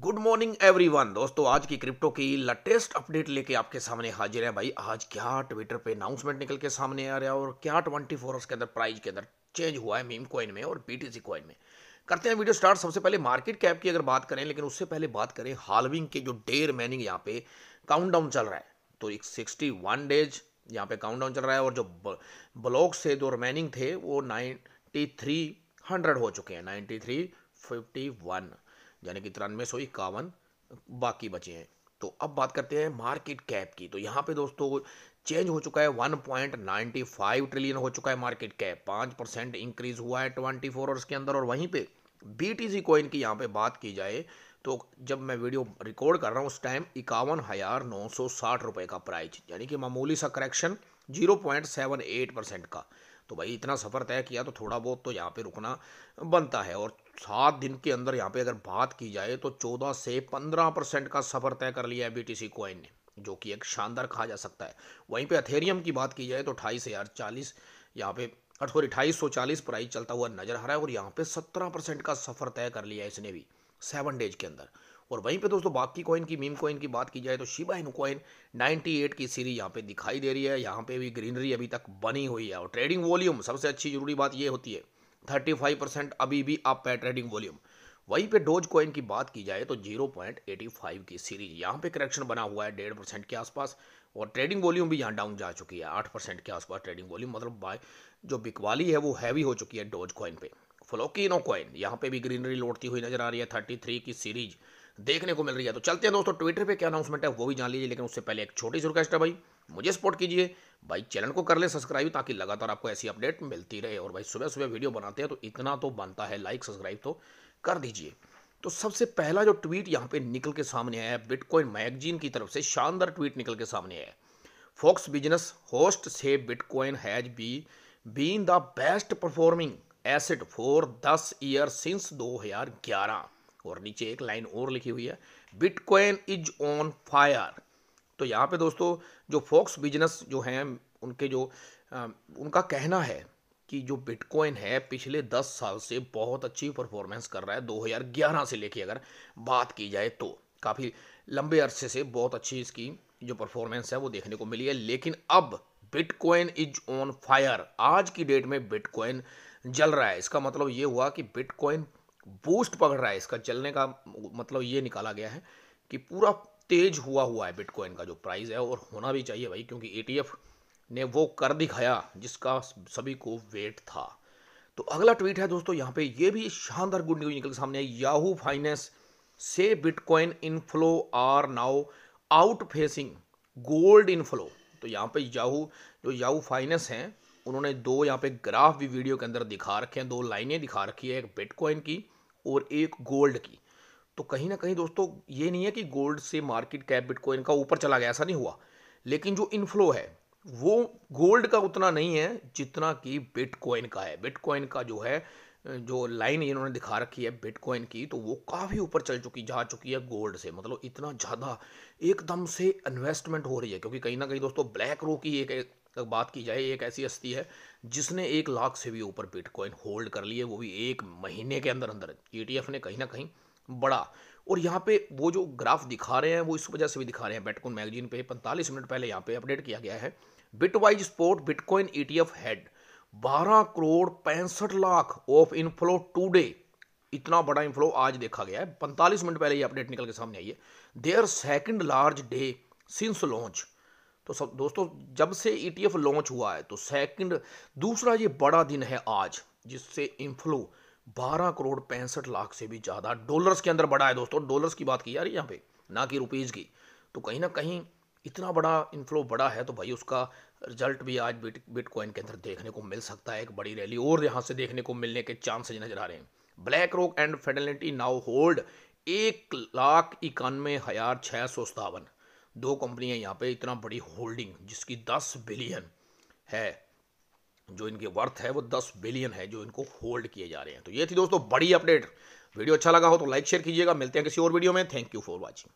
good morning everyone दोस्तों आज की क्रिप्टो की लेटेस्ट अपडेट लेके आपके सामने हाजिर है भाई आज क्या ट्विटर पे अनाउंसमेंट निकल के सामने आ रहा है और क्या ट्वेंटी फोर के अंदर प्राइस के अंदर चेंज हुआ है मीम कॉइन में और बीटीसी कॉइन में करते हैं वीडियो स्टार्ट सबसे पहले मार्केट कैप की अगर बात करें लेकिन उससे पहले बात करें हालविंग के जो डे रिमेनिंग यहाँ पे काउंटडाउन चल रहा है तो एक सिक्सटी वन डेज यहाँ पे काउंटडाउन चल रहा है और जो ब्लॉक से जो रिमेनिंग थे वो नाइन्टी थ्री हंड्रेड हो चुके हैं नाइन्टी थ्री फिफ्टी वन यानी कि तिरानवे सौ इक्यावन बाकी बचे हैं तो अब बात करते हैं मार्केट कैप की तो यहाँ पे दोस्तों चेंज हो चुका है one point ninety five trillion हो चुका है मार्केट कैप पाँच परसेंट इंक्रीज हुआ है ट्वेंटी फोर आवर्स के अंदर और वहीं पे सी कॉइन की यहाँ पे बात की जाए तो जब मैं वीडियो रिकॉर्ड कर रहा हूँ उस टाइम इक्यावन हज़ार नौ सौ साठ रुपये का प्राइस यानी कि मामूली सा correction zero point seven eight percent का तो भाई इतना सफ़र तय किया तो थोड़ा बहुत तो यहाँ पे रुकना बनता है और सात दिन के अंदर यहाँ पे अगर बात की जाए तो चौदह से पंद्रह परसेंट का सफ़र तय कर लिया है बी टी ने जो कि एक शानदार कहा जा सकता है वहीं पे अथेरियम की बात की जाए तो अठाईस हज़ार चालीस यहाँ पे सॉरी अठाईस सौ चालीस प्राइस चलता हुआ नजर आ रहा है और यहाँ पे सत्रह परसेंट का सफ़र तय कर लिया है इसने भी सेवन डेज के अंदर और वहीं पे दोस्तों बाकी कॉइन की मीम कॉइन की बात की जाए तो शिबा इन कॉइन 98 की सीरीज यहाँ पे दिखाई दे रही है यहाँ पे भी ग्रीनरी अभी तक बनी हुई है और ट्रेडिंग वॉल्यूम सबसे अच्छी जरूरी बात ये होती है थर्टी फाइव परसेंट अभी भी आप है ट्रेडिंग वॉल्यूम वहीं पे डोज कॉइन की बात की जाए तो जीरो पॉइंट एटी फाइव की सीरीज यहाँ पे करेक्शन बना हुआ है डेढ़ परसेंट के आसपास और ट्रेडिंग वॉल्यूम भी यहाँ डाउन जा चुकी है आठ परसेंट के आसपास ट्रेडिंग वॉल्यूम मतलब बाय जो बिकवाली है वो हैवी हो चुकी है डोज कॉइन पे फ्लोकिनो कॉइन यहाँ पे भी ग्रीनरी लौटती हुई नजर आ रही है थर्टी थ्री की सीरीज देखने को मिल रही है तो चलते हैं दोस्तों ट्विटर पे क्या अनाउंसमेंट है वो भी जान लीजिए लेकिन उससे पहले एक छोटी सी रिक्वेस्ट है भाई मुझे सपोर्ट कीजिए भाई चैनल को कर ले सब्सक्राइब ताकि लगातार आपको ऐसी अपडेट मिलती रहे और भाई सुबह सुबह वीडियो बनाते हैं तो इतना तो बनता है लाइक सब्सक्राइब तो कर दीजिए तो सबसे पहला जो ट्वीट यहाँ पे निकल के सामने आया है बिटकॉइन मैगजीन की तरफ से शानदार ट्वीट निकल के सामने आया है फोक्स बिजनेस होस्ट से bitcoin has be been the best performing asset for दस ईयर सिंस दो हजार ग्यारह और नीचे एक लाइन और लिखी हुई है बिटकॉइन इज ऑन फायर तो यहाँ पे दोस्तों जो फॉक्स बिजनेस जो हैं उनके जो आ, उनका कहना है कि जो बिटकॉइन है पिछले दस साल से बहुत अच्छी परफॉर्मेंस कर रहा है 2011 से लेके अगर बात की जाए तो काफ़ी लंबे अरसे से बहुत अच्छी इसकी जो परफॉर्मेंस है वो देखने को मिली है लेकिन अब बिटकॉइन इज ऑन फायर आज की डेट में बिटकॉइन जल रहा है इसका मतलब ये हुआ कि बिटकॉइन बूस्ट पकड़ रहा है इसका चलने का मतलब ये निकाला गया है कि पूरा तेज हुआ हुआ है बिटकॉइन का जो प्राइस है और होना भी चाहिए भाई क्योंकि एटीएफ ने वो कर दिखाया जिसका सभी को वेट था तो अगला ट्वीट है दोस्तों यहाँ पे ये भी शानदार गुड न्यूज निकल के सामने याहू फाइनेंस से bitcoin inflow are now outpacing gold inflow तो यहाँ पे याहू जो याहू फाइनेंस हैं उन्होंने दो यहाँ पे ग्राफ भी वीडियो के अंदर दिखा रखे हैं दो लाइनें दिखा रखी है एक बिटकॉइन की और एक गोल्ड की तो कहीं ना कहीं दोस्तों ये नहीं है कि गोल्ड से मार्केट कैप बिटकॉइन का ऊपर चला गया ऐसा नहीं हुआ लेकिन जो इनफ्लो है वो गोल्ड का उतना नहीं है जितना कि बिटकॉइन का है बिटकॉइन का जो है जो लाइन इन्होंने दिखा रखी है बिटकॉइन की तो वो काफ़ी ऊपर चल चुकी जा चुकी है गोल्ड से मतलब इतना ज़्यादा एकदम से इन्वेस्टमेंट हो रही है क्योंकि कहीं ना कहीं दोस्तों ब्लैक रो की एक तक बात की जाए एक ऐसी हस्ती है जिसने एक लाख से भी ऊपर बिटकॉइन होल्ड कर लिए वो भी एक महीने के अंदर अंदर ईटीएफ ने कहीं ना कहीं बड़ा और यहाँ पे वो जो ग्राफ दिखा रहे हैं वो इस वजह से भी दिखा रहे हैं बेटकॉइन मैगजीन पे 45 मिनट पहले यहाँ पे अपडेट किया गया है Bitwise spot bitcoin ETF had 12 crore पैंसठ लाख ऑफ इनफ्लो टूडे इतना बड़ा इनफ्लो आज देखा गया है 45 मिनट पहले ये अपडेट निकल के सामने आई है their second large day since launch तो सब दोस्तों जब से ईटीएफ e लॉन्च हुआ है तो सेकंड दूसरा ये बड़ा दिन है आज जिससे इन्फ्लो 12 करोड़ पैंसठ लाख से भी ज़्यादा डॉलर्स के अंदर बढ़ा है दोस्तों डॉलर्स की बात की जा रही है यहाँ पे ना कि रुपीज़ की तो कहीं ना कहीं इतना बड़ा इन्फ्लो बढ़ा है तो भाई उसका रिजल्ट भी आज बिट बिटकॉइन के अंदर देखने को मिल सकता है एक बड़ी रैली और यहाँ से देखने को मिलने के चांसेज नजर आ रहे हैं BlackRock and Fidelity now hold एक लाख इक्यानवे हज़ार छः सौ सतावन दो कंपनियां यहाँ पे इतना बड़ी होल्डिंग जिसकी दस बिलियन है जो इनके वर्थ है वो दस बिलियन है जो इनको होल्ड किए जा रहे हैं तो ये थी दोस्तों बड़ी अपडेट वीडियो अच्छा लगा हो तो लाइक शेयर कीजिएगा मिलते हैं किसी और वीडियो में थैंक यू फॉर वॉचिंग